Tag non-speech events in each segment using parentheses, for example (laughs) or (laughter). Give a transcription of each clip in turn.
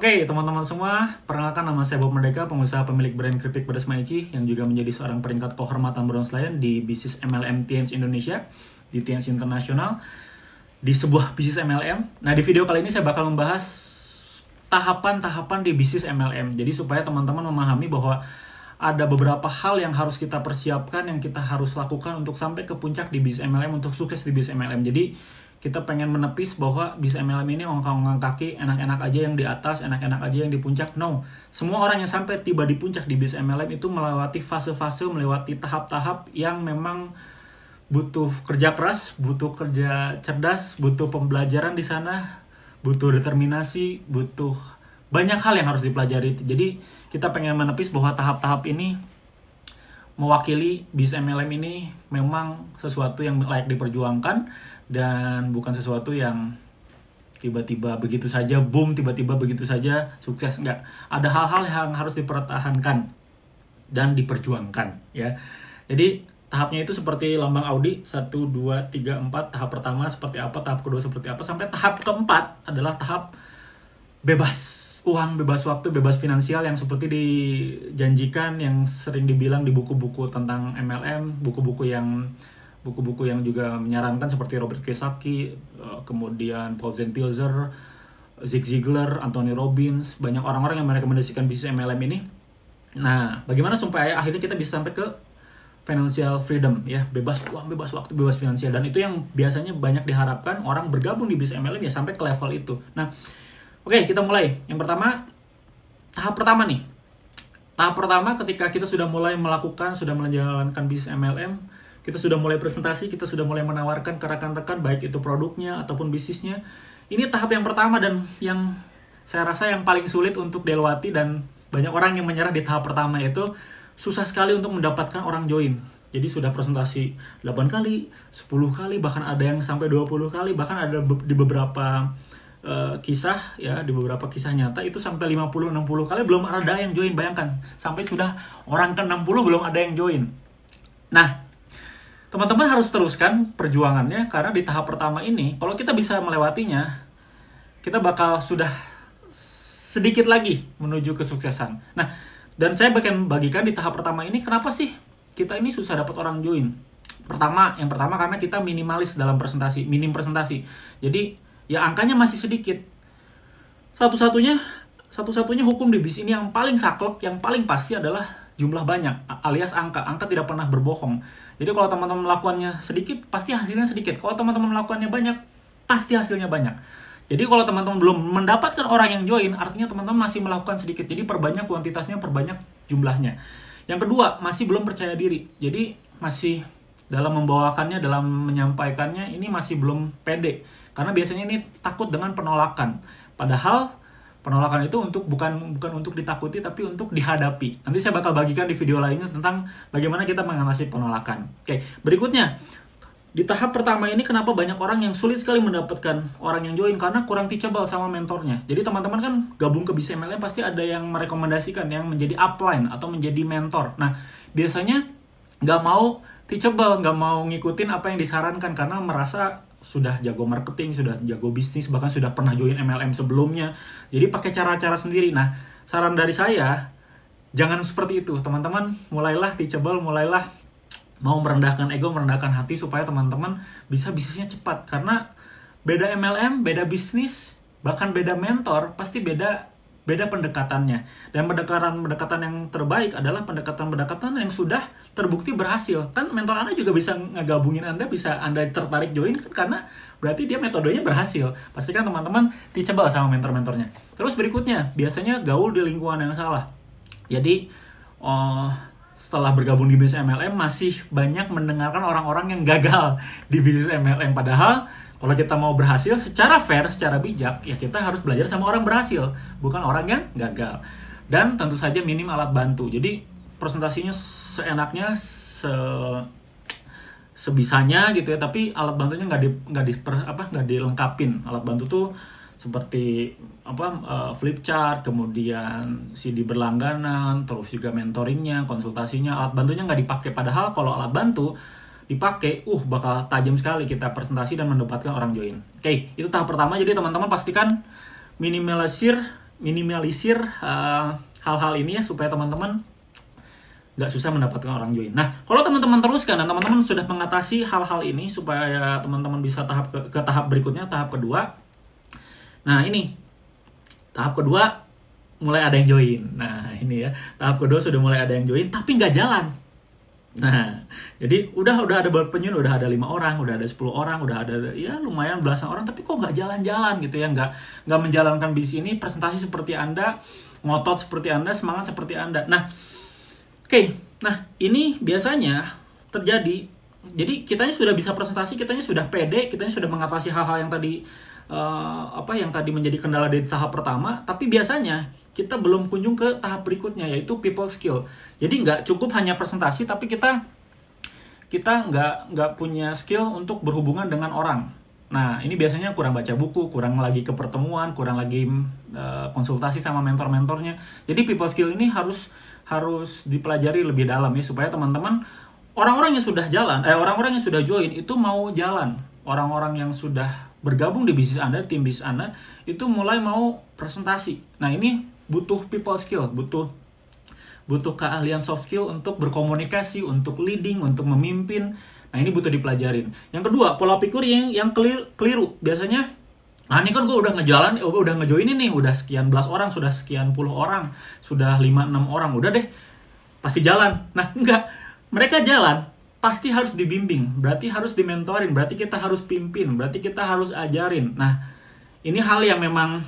Oke, okay, teman-teman semua, perkenalkan nama saya Bob Merdeka, pengusaha pemilik brand Kripik pedas Maici yang juga menjadi seorang peringkat kehormatan Bronze Lion di bisnis MLM TNC Indonesia, di TNC Internasional, di sebuah bisnis MLM. Nah, di video kali ini saya bakal membahas tahapan-tahapan di bisnis MLM. Jadi supaya teman-teman memahami bahwa ada beberapa hal yang harus kita persiapkan, yang kita harus lakukan untuk sampai ke puncak di bisnis MLM, untuk sukses di bisnis MLM. Jadi kita pengen menepis bahwa bis MLM ini ongkang-ongkang kaki enak-enak aja yang di atas, enak-enak aja yang di puncak. No, semua orang yang sampai tiba di puncak di bis MLM itu melewati fase-fase, melewati tahap-tahap yang memang butuh kerja keras, butuh kerja cerdas, butuh pembelajaran di sana, butuh determinasi, butuh banyak hal yang harus dipelajari. Jadi kita pengen menepis bahwa tahap-tahap ini mewakili bis MLM ini memang sesuatu yang layak diperjuangkan dan bukan sesuatu yang tiba-tiba begitu saja boom tiba-tiba begitu saja sukses enggak ada hal-hal yang harus dipertahankan dan diperjuangkan ya jadi tahapnya itu seperti lambang Audi 1 2 3 4 tahap pertama seperti apa tahap kedua seperti apa sampai tahap keempat adalah tahap bebas uang bebas waktu bebas finansial yang seperti dijanjikan yang sering dibilang di buku-buku tentang MLM buku-buku yang buku-buku yang juga menyarankan seperti Robert Kiyosaki, eh, kemudian Paul Zen Zig Ziglar, Anthony Robbins, banyak orang-orang yang merekomendasikan bisnis MLM ini. Nah, bagaimana supaya akhirnya kita bisa sampai ke financial freedom ya, bebas uang, bebas waktu, bebas finansial dan itu yang biasanya banyak diharapkan orang bergabung di bisnis MLM ya sampai ke level itu. Nah, oke okay, kita mulai. Yang pertama tahap pertama nih. Tahap pertama ketika kita sudah mulai melakukan, sudah menjalankan bisnis MLM, kita sudah mulai presentasi, kita sudah mulai menawarkan ke rekan-rekan baik itu produknya ataupun bisnisnya. Ini tahap yang pertama dan yang saya rasa yang paling sulit untuk dilewati dan banyak orang yang menyerah di tahap pertama itu susah sekali untuk mendapatkan orang join. Jadi sudah presentasi 8 kali, 10 kali, bahkan ada yang sampai 20 kali, bahkan ada di beberapa uh, kisah ya di beberapa kisah nyata itu sampai 50 60 kali belum ada yang join bayangkan sampai sudah orang ke 60 belum ada yang join. Nah, teman-teman harus teruskan perjuangannya karena di tahap pertama ini kalau kita bisa melewatinya kita bakal sudah sedikit lagi menuju kesuksesan. Nah, dan saya bagian bagikan di tahap pertama ini kenapa sih kita ini susah dapat orang join? Pertama, yang pertama karena kita minimalis dalam presentasi, minim presentasi. Jadi, ya angkanya masih sedikit. Satu-satunya satu-satunya hukum di bis ini yang paling saklek, yang paling pasti adalah jumlah banyak alias angka. Angka tidak pernah berbohong jadi kalau teman-teman melakukannya sedikit, pasti hasilnya sedikit. Kalau teman-teman melakukannya banyak, pasti hasilnya banyak. Jadi kalau teman-teman belum mendapatkan orang yang join, artinya teman-teman masih melakukan sedikit. Jadi perbanyak kuantitasnya, perbanyak jumlahnya. Yang kedua, masih belum percaya diri. Jadi masih dalam membawakannya, dalam menyampaikannya, ini masih belum pede. Karena biasanya ini takut dengan penolakan. Padahal penolakan itu untuk bukan bukan untuk ditakuti tapi untuk dihadapi. Nanti saya bakal bagikan di video lainnya tentang bagaimana kita mengatasi penolakan. Oke, berikutnya di tahap pertama ini kenapa banyak orang yang sulit sekali mendapatkan orang yang join karena kurang teachable sama mentornya. Jadi teman-teman kan gabung ke BCML pasti ada yang merekomendasikan yang menjadi upline atau menjadi mentor. Nah, biasanya nggak mau teachable, nggak mau ngikutin apa yang disarankan karena merasa sudah jago marketing, sudah jago bisnis, bahkan sudah pernah join MLM sebelumnya. Jadi pakai cara-cara sendiri. Nah, saran dari saya jangan seperti itu, teman-teman. Mulailah teachable, mulailah mau merendahkan ego, merendahkan hati supaya teman-teman bisa bisnisnya cepat karena beda MLM, beda bisnis, bahkan beda mentor, pasti beda beda pendekatannya dan pendekatan pendekatan yang terbaik adalah pendekatan pendekatan yang sudah terbukti berhasil kan mentor anda juga bisa ngegabungin anda bisa anda tertarik join kan karena berarti dia metodenya berhasil pastikan teman-teman dicoba sama mentor-mentornya terus berikutnya biasanya gaul di lingkungan yang salah jadi uh, setelah bergabung di bisnis MLM masih banyak mendengarkan orang-orang yang gagal di bisnis MLM padahal kalau kita mau berhasil secara fair, secara bijak, ya kita harus belajar sama orang berhasil, bukan orang yang gagal. Dan tentu saja minim alat bantu. Jadi presentasinya seenaknya, se sebisanya gitu ya, tapi alat bantunya nggak di nggak di apa nggak dilengkapin. Alat bantu tuh seperti apa eh, flip chart, kemudian CD berlangganan, terus juga mentoringnya, konsultasinya, alat bantunya nggak dipakai. Padahal kalau alat bantu dipakai, uh bakal tajam sekali kita presentasi dan mendapatkan orang join. Oke, okay, itu tahap pertama. Jadi teman-teman pastikan minimalisir minimalisir hal eh, hal-hal ini ya supaya teman-teman nggak susah mendapatkan orang join. Nah, kalau teman-teman teruskan dan teman-teman sudah mengatasi hal-hal ini supaya teman-teman bisa tahap ke, ke tahap berikutnya, tahap kedua. Nah, ini tahap kedua mulai ada yang join. Nah, ini ya. Tahap kedua sudah mulai ada yang join tapi nggak jalan. Nah, jadi udah udah ada berpenyun, udah ada lima orang, udah ada 10 orang, udah ada ya lumayan belasan orang, tapi kok nggak jalan-jalan gitu ya, nggak nggak menjalankan bisnis ini, presentasi seperti anda, ngotot seperti anda, semangat seperti anda. Nah, oke, okay. nah ini biasanya terjadi. Jadi kitanya sudah bisa presentasi, kitanya sudah pede, kitanya sudah mengatasi hal-hal yang tadi uh, apa yang tadi menjadi kendala di tahap pertama, tapi biasanya kita belum kunjung ke tahap berikutnya yaitu people skill. Jadi nggak cukup hanya presentasi, tapi kita kita nggak nggak punya skill untuk berhubungan dengan orang. Nah ini biasanya kurang baca buku, kurang lagi ke pertemuan, kurang lagi uh, konsultasi sama mentor-mentornya. Jadi people skill ini harus harus dipelajari lebih dalam ya supaya teman-teman orang-orang yang sudah jalan, eh orang-orang yang sudah join itu mau jalan, orang-orang yang sudah bergabung di bisnis Anda, tim bisnis Anda, itu mulai mau presentasi. Nah, ini butuh people skill, butuh butuh keahlian soft skill untuk berkomunikasi, untuk leading, untuk memimpin. Nah, ini butuh dipelajarin. Yang kedua, pola pikir yang yang keliru, Biasanya Nah ini kan gue udah ngejalan, udah ngejoin ini, nih, udah sekian belas orang, sudah sekian puluh orang, sudah lima enam orang, udah deh, pasti jalan. Nah enggak, mereka jalan, pasti harus dibimbing, berarti harus dimentorin, berarti kita harus pimpin, berarti kita harus ajarin. Nah, ini hal yang memang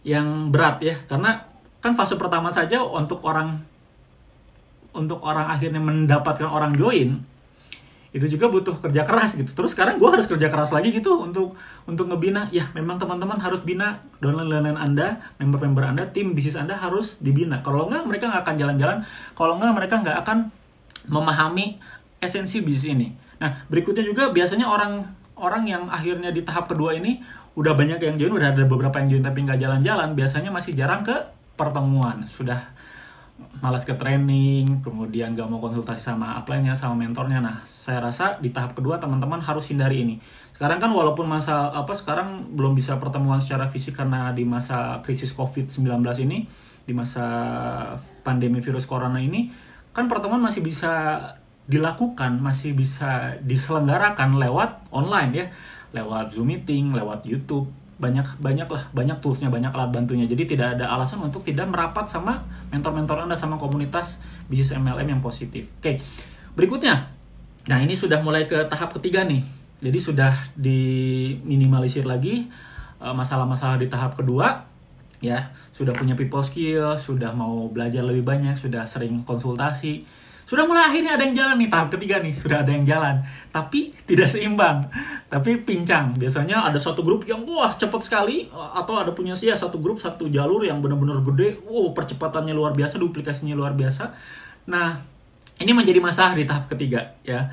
yang berat ya, karena kan fase pertama saja untuk orang untuk orang akhirnya mendapatkan orang join itu juga butuh kerja keras gitu. Terus sekarang gue harus kerja keras lagi gitu untuk untuk ngebina. Ya memang teman-teman harus bina downline-downline Anda, member-member Anda, tim bisnis Anda harus dibina. Kalau nggak mereka nggak akan jalan-jalan. Kalau nggak mereka nggak akan memahami esensi bisnis ini. Nah, berikutnya juga biasanya orang orang yang akhirnya di tahap kedua ini udah banyak yang join, udah ada beberapa yang join tapi nggak jalan-jalan, biasanya masih jarang ke pertemuan. Sudah malas ke training, kemudian nggak mau konsultasi sama upline-nya, sama mentornya. Nah, saya rasa di tahap kedua teman-teman harus hindari ini. Sekarang kan walaupun masa apa sekarang belum bisa pertemuan secara fisik karena di masa krisis COVID-19 ini, di masa pandemi virus corona ini, kan pertemuan masih bisa dilakukan, masih bisa diselenggarakan lewat online ya, lewat Zoom meeting, lewat YouTube, banyak banyak lah, banyak toolsnya, banyak alat bantunya. Jadi tidak ada alasan untuk tidak merapat sama mentor-mentor Anda sama komunitas bisnis MLM yang positif. Oke, berikutnya, nah ini sudah mulai ke tahap ketiga nih. Jadi sudah diminimalisir lagi eh, masalah-masalah di tahap kedua ya sudah punya people skill sudah mau belajar lebih banyak sudah sering konsultasi sudah mulai akhirnya ada yang jalan nih tahap ketiga nih sudah ada yang jalan tapi tidak seimbang tapi pincang biasanya ada satu grup yang wah cepat sekali atau ada punya sih ya satu grup satu jalur yang benar-benar gede wow percepatannya luar biasa duplikasinya luar biasa nah ini menjadi masalah di tahap ketiga ya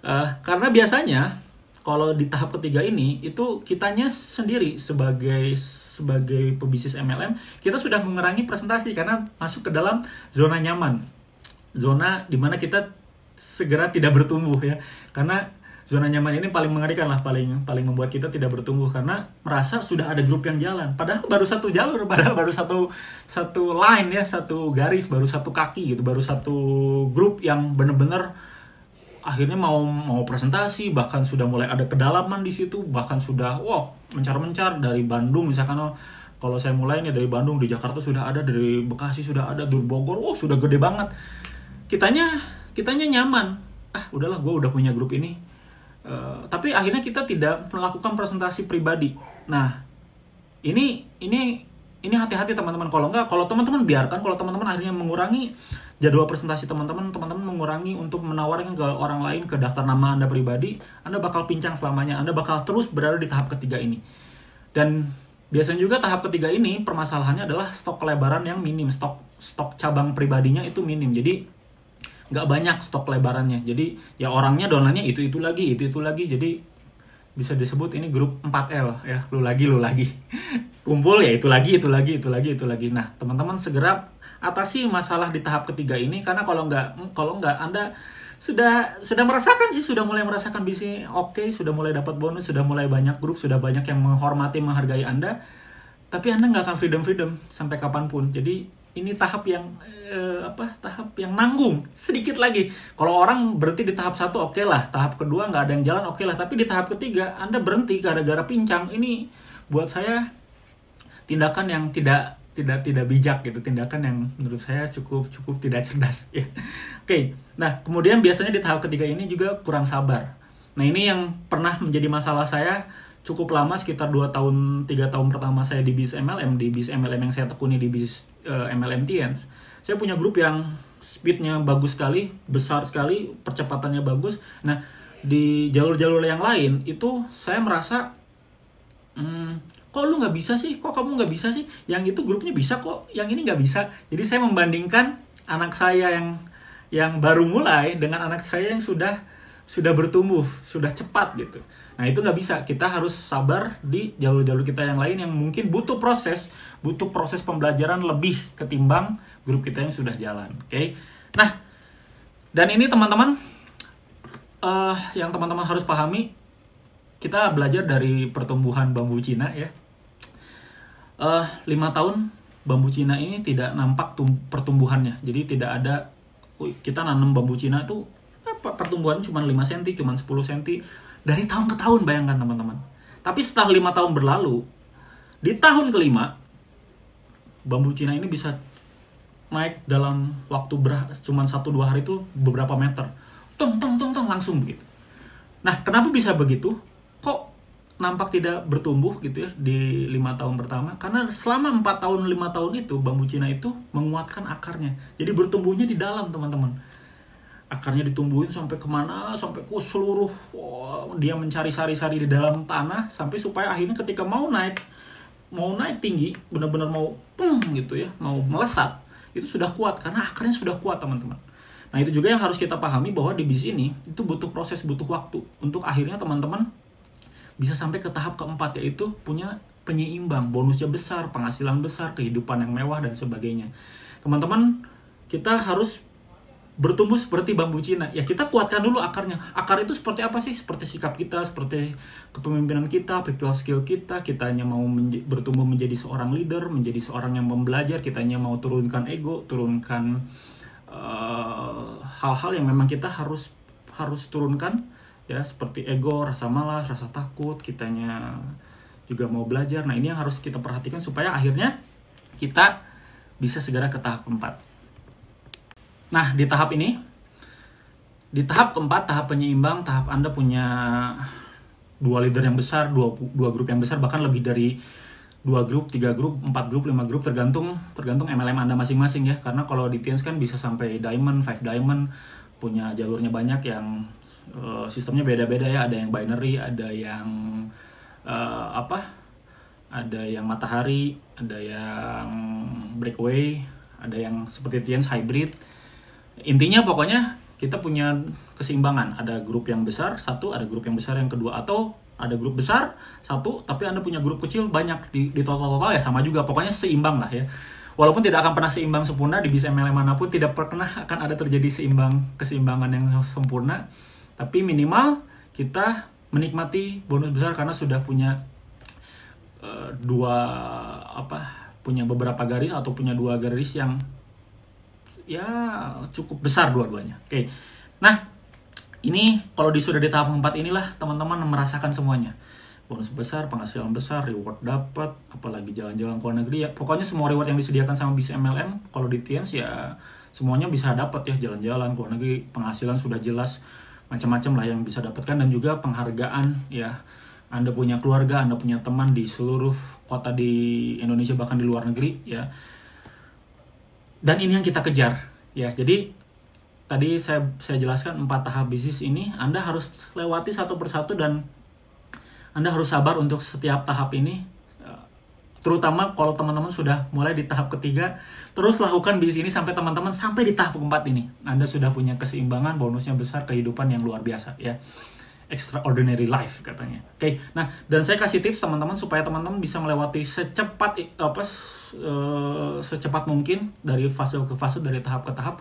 uh, karena biasanya kalau di tahap ketiga ini itu kitanya sendiri sebagai sebagai pebisnis MLM kita sudah mengurangi presentasi karena masuk ke dalam zona nyaman zona dimana kita segera tidak bertumbuh ya karena zona nyaman ini paling mengerikan lah paling paling membuat kita tidak bertumbuh karena merasa sudah ada grup yang jalan padahal baru satu jalur (laughs) padahal baru satu satu line ya satu garis baru satu kaki gitu baru satu grup yang bener-bener akhirnya mau mau presentasi bahkan sudah mulai ada kedalaman di situ bahkan sudah wow mencar-mencar dari Bandung misalkan oh, kalau saya mulainya dari Bandung di Jakarta sudah ada dari Bekasi sudah ada dari Bogor wow sudah gede banget kitanya kitanya nyaman ah udahlah gue udah punya grup ini uh, tapi akhirnya kita tidak melakukan presentasi pribadi nah ini ini ini hati-hati teman-teman kalau enggak kalau teman-teman biarkan kalau teman-teman akhirnya mengurangi jadwal presentasi teman-teman, teman-teman mengurangi untuk menawarkan ke orang lain ke daftar nama Anda pribadi, Anda bakal pincang selamanya, Anda bakal terus berada di tahap ketiga ini. Dan biasanya juga tahap ketiga ini permasalahannya adalah stok lebaran yang minim, stok stok cabang pribadinya itu minim. Jadi nggak banyak stok lebarannya. Jadi ya orangnya downline-nya itu-itu lagi, itu-itu lagi. Jadi bisa disebut ini grup 4L ya, lu lagi lu lagi. (laughs) Kumpul ya itu lagi, itu lagi, itu lagi, itu lagi. Nah, teman-teman segera Atasi masalah di tahap ketiga ini karena kalau nggak kalau nggak anda sudah sudah merasakan sih sudah mulai merasakan bisnis oke okay, sudah mulai dapat bonus sudah mulai banyak grup sudah banyak yang menghormati menghargai anda tapi anda nggak akan freedom freedom sampai kapanpun jadi ini tahap yang eh, apa tahap yang nanggung sedikit lagi kalau orang berhenti di tahap satu oke okay lah tahap kedua nggak ada yang jalan oke okay lah tapi di tahap ketiga anda berhenti gara-gara pincang ini buat saya tindakan yang tidak tidak tidak bijak gitu tindakan yang menurut saya cukup cukup tidak cerdas (laughs) ya oke nah kemudian biasanya di tahap ketiga ini juga kurang sabar nah ini yang pernah menjadi masalah saya cukup lama sekitar 2 tahun 3 tahun pertama saya di bis MLM di bis MLM yang saya tekuni di bis uh, eh, MLM TNs saya punya grup yang speednya bagus sekali besar sekali percepatannya bagus nah di jalur-jalur yang lain itu saya merasa hmm, kok lu nggak bisa sih kok kamu nggak bisa sih yang itu grupnya bisa kok yang ini nggak bisa jadi saya membandingkan anak saya yang yang baru mulai dengan anak saya yang sudah sudah bertumbuh sudah cepat gitu nah itu nggak bisa kita harus sabar di jalur-jalur kita yang lain yang mungkin butuh proses butuh proses pembelajaran lebih ketimbang grup kita yang sudah jalan oke okay? nah dan ini teman-teman uh, yang teman-teman harus pahami kita belajar dari pertumbuhan bambu Cina ya uh, lima tahun bambu Cina ini tidak nampak pertumbuhannya jadi tidak ada kita nanam bambu Cina itu apa pertumbuhan cuma 5 cm cuma 10 cm dari tahun ke tahun bayangkan teman-teman tapi setelah lima tahun berlalu di tahun kelima bambu Cina ini bisa naik dalam waktu cuma satu dua hari itu beberapa meter tong tong tong tong langsung begitu nah kenapa bisa begitu kok nampak tidak bertumbuh gitu ya di lima tahun pertama karena selama empat tahun lima tahun itu bambu Cina itu menguatkan akarnya jadi bertumbuhnya di dalam teman-teman akarnya ditumbuhin sampai kemana sampai ke seluruh oh, dia mencari sari-sari di dalam tanah sampai supaya akhirnya ketika mau naik mau naik tinggi benar-benar mau pung gitu ya mau melesat itu sudah kuat karena akarnya sudah kuat teman-teman nah itu juga yang harus kita pahami bahwa di bis ini itu butuh proses butuh waktu untuk akhirnya teman-teman bisa sampai ke tahap keempat yaitu punya penyeimbang, bonusnya besar, penghasilan besar, kehidupan yang mewah dan sebagainya. Teman-teman, kita harus bertumbuh seperti bambu Cina. Ya kita kuatkan dulu akarnya. Akar itu seperti apa sih? Seperti sikap kita, seperti kepemimpinan kita, people skill kita, kita hanya mau menj bertumbuh menjadi seorang leader, menjadi seorang yang membelajar, kita hanya mau turunkan ego, turunkan eh, hal-hal uh, hal -hal yang memang kita harus harus turunkan ya seperti ego, rasa malas, rasa takut, kitanya juga mau belajar. Nah, ini yang harus kita perhatikan supaya akhirnya kita bisa segera ke tahap keempat. Nah, di tahap ini di tahap keempat, tahap penyeimbang, tahap Anda punya dua leader yang besar, dua, dua grup yang besar, bahkan lebih dari dua grup, tiga grup, empat grup, lima grup, tergantung tergantung MLM Anda masing-masing ya. Karena kalau di tiens kan bisa sampai diamond, five diamond, punya jalurnya banyak yang Eh, sistemnya beda-beda ya ada yang binary ada yang uh, apa ada yang matahari ada yang breakaway ada yang seperti Tiens hybrid intinya pokoknya kita punya keseimbangan ada grup yang besar satu ada grup yang besar yang kedua atau ada grup besar satu tapi anda punya grup kecil banyak di, di total total ya sama juga pokoknya seimbang lah ya walaupun tidak akan pernah seimbang sempurna di bisnis MLM pun. tidak pernah akan ada terjadi seimbang keseimbangan yang sempurna tapi minimal kita menikmati bonus besar karena sudah punya uh, dua apa punya beberapa garis atau punya dua garis yang ya cukup besar dua-duanya oke okay. nah ini kalau di sudah di tahap keempat inilah teman-teman merasakan semuanya bonus besar, penghasilan besar, reward dapat, apalagi jalan-jalan ke luar negeri ya. Pokoknya semua reward yang disediakan sama bis MLM, kalau di TNS ya semuanya bisa dapat ya jalan-jalan ke luar negeri, penghasilan sudah jelas, macam-macam lah yang bisa dapatkan dan juga penghargaan ya anda punya keluarga anda punya teman di seluruh kota di Indonesia bahkan di luar negeri ya dan ini yang kita kejar ya jadi tadi saya saya jelaskan empat tahap bisnis ini anda harus lewati satu persatu dan anda harus sabar untuk setiap tahap ini terutama kalau teman-teman sudah mulai di tahap ketiga terus lakukan bisnis ini sampai teman-teman sampai di tahap keempat ini anda sudah punya keseimbangan bonusnya besar kehidupan yang luar biasa ya extraordinary life katanya oke okay. nah dan saya kasih tips teman-teman supaya teman-teman bisa melewati secepat apa eh, secepat mungkin dari fase ke fase dari tahap ke tahap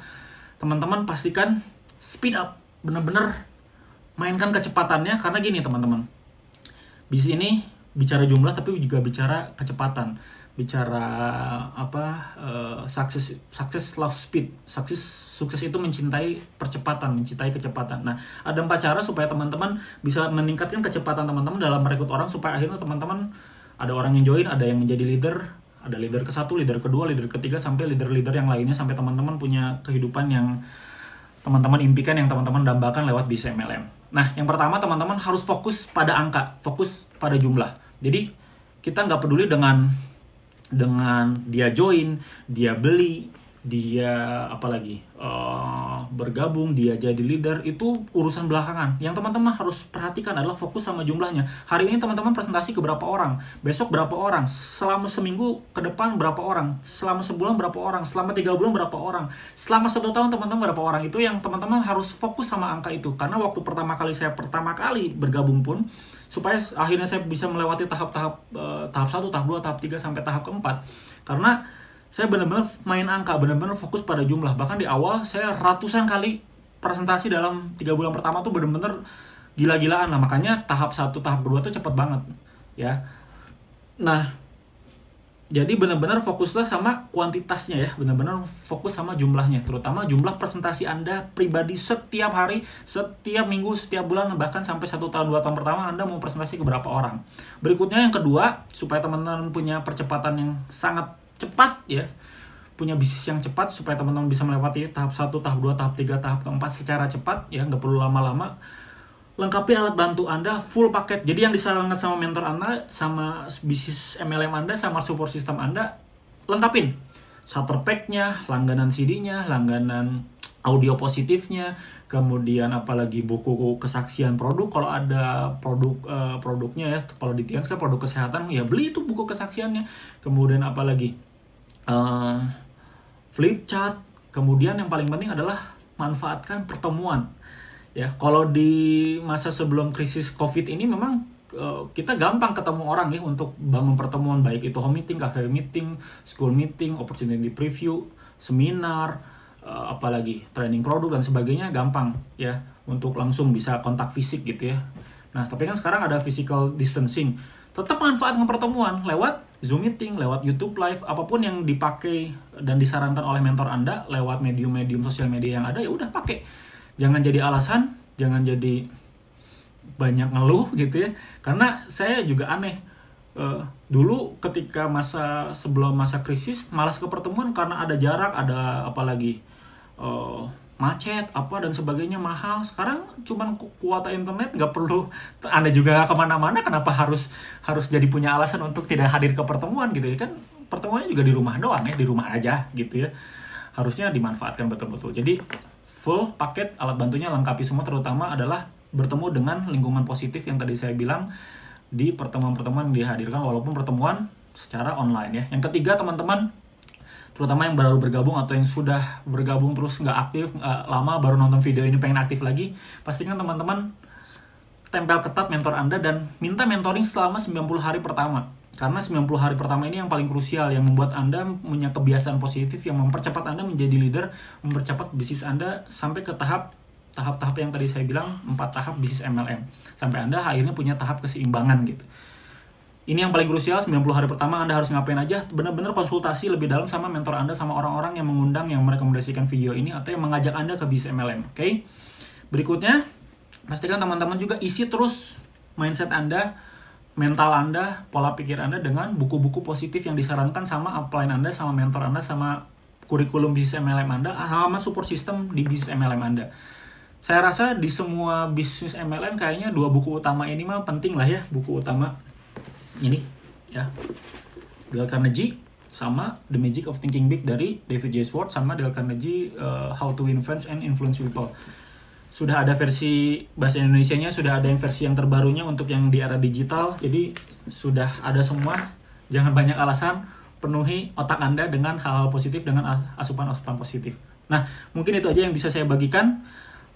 teman-teman pastikan speed up bener-bener mainkan kecepatannya karena gini teman-teman bisnis ini bicara jumlah tapi juga bicara kecepatan bicara apa uh, eh, sukses sukses love speed sukses sukses itu mencintai percepatan mencintai kecepatan nah ada empat cara supaya teman-teman bisa meningkatkan kecepatan teman-teman dalam merekrut orang supaya akhirnya teman-teman ada orang yang join ada yang menjadi leader ada leader ke satu leader kedua leader ketiga sampai leader-leader yang lainnya sampai teman-teman punya kehidupan yang teman-teman impikan yang teman-teman dambakan lewat bisnis MLM nah yang pertama teman-teman harus fokus pada angka fokus pada jumlah jadi kita nggak peduli dengan dengan dia join, dia beli, dia apalagi uh, eh, bergabung dia jadi leader itu urusan belakangan yang teman-teman harus perhatikan adalah fokus sama jumlahnya hari ini teman-teman presentasi ke berapa orang besok berapa orang selama seminggu ke depan berapa orang selama sebulan berapa orang selama tiga bulan berapa orang selama satu tahun teman-teman berapa orang itu yang teman-teman harus fokus sama angka itu karena waktu pertama kali saya pertama kali bergabung pun supaya akhirnya saya bisa melewati tahap-tahap uh, tahap satu tahap dua tahap tiga sampai tahap keempat karena saya benar-benar main angka, benar-benar fokus pada jumlah. Bahkan di awal saya ratusan kali presentasi dalam tiga bulan pertama tuh benar-benar gila-gilaan lah. Makanya tahap satu, tahap dua tuh cepet banget, ya. Nah, jadi benar-benar fokuslah sama kuantitasnya ya, benar-benar fokus sama jumlahnya, terutama jumlah presentasi Anda pribadi setiap hari, setiap minggu, setiap bulan, bahkan sampai satu tahun dua tahun pertama Anda mau presentasi ke berapa orang. Berikutnya yang kedua, supaya teman-teman punya percepatan yang sangat cepat ya punya bisnis yang cepat supaya teman-teman bisa melewati tahap 1, tahap 2, tahap 3, tahap keempat secara cepat ya nggak perlu lama-lama lengkapi alat bantu Anda full paket. Jadi yang disarankan sama mentor Anda, sama bisnis MLM Anda, sama support system Anda, lengkapin. Starter pack langganan CD-nya, langganan audio positifnya, kemudian apalagi buku kesaksian produk kalau ada produk eh, produknya ya, kalau di tiang produk kesehatan ya beli itu buku kesaksiannya. Kemudian apalagi uh, flip chart kemudian yang paling penting adalah manfaatkan pertemuan ya kalau di masa sebelum krisis covid ini memang eh, kita gampang ketemu orang ya untuk bangun pertemuan baik itu home meeting, cafe meeting, school meeting, opportunity preview, seminar, eh, apalagi training produk dan sebagainya gampang ya untuk langsung bisa kontak fisik gitu ya. Nah tapi kan sekarang ada physical distancing, tetap manfaatkan pertemuan lewat Zoom meeting, lewat YouTube live, apapun yang dipakai dan disarankan oleh mentor Anda lewat medium-medium sosial media yang ada ya udah pakai. Jangan jadi alasan, jangan jadi banyak ngeluh gitu ya. Karena saya juga aneh. Uh, dulu ketika masa sebelum masa krisis malas ke pertemuan karena ada jarak, ada apalagi uh, eh, macet apa dan sebagainya mahal sekarang cuman kuota internet nggak perlu (laughs) anda juga kemana-mana kenapa harus harus jadi punya alasan untuk tidak hadir ke pertemuan gitu ya kan pertemuannya juga di rumah doang ya di rumah aja gitu ya harusnya dimanfaatkan betul-betul jadi full paket alat bantunya lengkapi semua terutama adalah bertemu dengan lingkungan positif yang tadi saya bilang di pertemuan-pertemuan dihadirkan walaupun pertemuan secara online ya yang ketiga teman-teman terutama yang baru bergabung atau yang sudah bergabung terus nggak aktif uh, lama baru nonton video ini pengen aktif lagi pastikan teman-teman tempel ketat mentor Anda dan minta mentoring selama 90 hari pertama. Karena 90 hari pertama ini yang paling krusial yang membuat Anda punya kebiasaan positif yang mempercepat Anda menjadi leader, mempercepat bisnis Anda sampai ke tahap tahap-tahap yang tadi saya bilang empat tahap bisnis MLM sampai Anda akhirnya punya tahap keseimbangan gitu ini yang paling krusial 90 hari pertama Anda harus ngapain aja benar-benar konsultasi lebih dalam sama mentor Anda sama orang-orang yang mengundang yang merekomendasikan video ini atau yang mengajak Anda ke bisnis MLM oke okay? berikutnya pastikan teman-teman juga isi terus mindset Anda mental Anda pola pikir Anda dengan buku-buku positif yang disarankan sama upline Anda sama mentor Anda sama kurikulum bisnis MLM Anda sama support system di bisnis MLM Anda saya rasa di semua bisnis MLM kayaknya dua buku utama ini mah penting lah ya buku utama ini ya Dale Carnegie sama The Magic of Thinking Big dari David J. Swartz sama Dale Carnegie uh, How to Win Friends and Influence People sudah ada versi bahasa Indonesia-nya, sudah ada yang versi yang terbarunya untuk yang di era digital. Jadi sudah ada semua. Jangan banyak alasan, penuhi otak Anda dengan hal-hal positif dengan asupan-asupan positif. Nah, mungkin itu aja yang bisa saya bagikan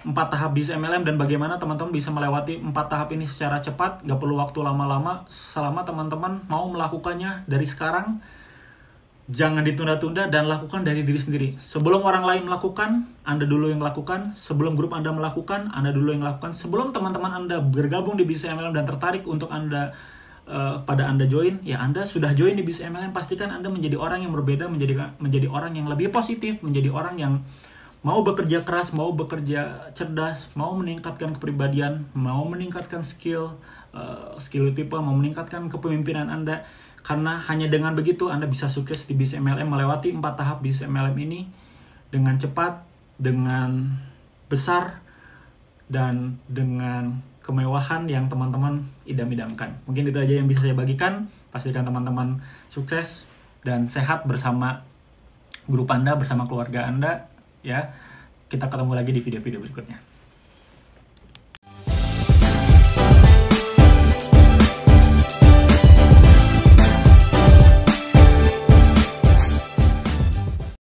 empat tahap bisnis MLM dan bagaimana teman-teman bisa melewati empat tahap ini secara cepat, gak perlu waktu lama-lama, selama teman-teman mau melakukannya dari sekarang, jangan ditunda-tunda dan lakukan dari diri sendiri. Sebelum orang lain melakukan, Anda dulu yang lakukan. Sebelum grup Anda melakukan, Anda dulu yang lakukan. Sebelum teman-teman Anda bergabung di bisnis MLM dan tertarik untuk Anda uh, pada Anda join, ya Anda sudah join di bisnis MLM, pastikan Anda menjadi orang yang berbeda, menjadi menjadi orang yang lebih positif, menjadi orang yang mau bekerja keras, mau bekerja cerdas, mau meningkatkan kepribadian, mau meningkatkan skill, uh, skill tipe, mau meningkatkan kepemimpinan Anda. Karena hanya dengan begitu Anda bisa sukses di bisnis MLM melewati empat tahap bisnis MLM ini dengan cepat, dengan besar, dan dengan kemewahan yang teman-teman idam-idamkan. Mungkin itu aja yang bisa saya bagikan. Pastikan teman-teman sukses dan sehat bersama grup Anda, bersama keluarga Anda, ya kita ketemu lagi di video-video berikutnya